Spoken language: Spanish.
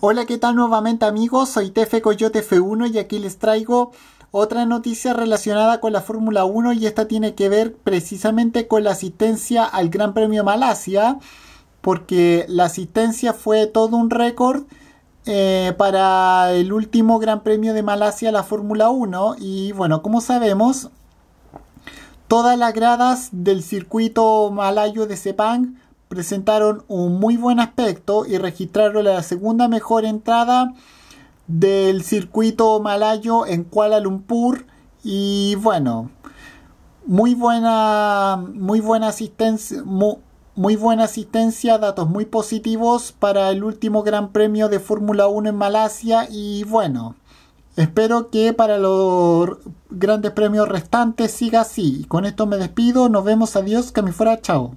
Hola, ¿qué tal nuevamente amigos? Soy Tefe Coyote F1 y aquí les traigo otra noticia relacionada con la Fórmula 1 y esta tiene que ver precisamente con la asistencia al Gran Premio Malasia, porque la asistencia fue todo un récord. Eh, para el último Gran Premio de Malasia, la Fórmula 1, y bueno, como sabemos, todas las gradas del circuito malayo de Sepang presentaron un muy buen aspecto y registraron la segunda mejor entrada del circuito malayo en Kuala Lumpur y bueno, muy buena, muy buena asistencia, muy, buena asistencia, datos muy positivos para el último Gran Premio de Fórmula 1 en Malasia y bueno, espero que para los grandes premios restantes siga así. Con esto me despido, nos vemos, adiós, que me fuera, chao.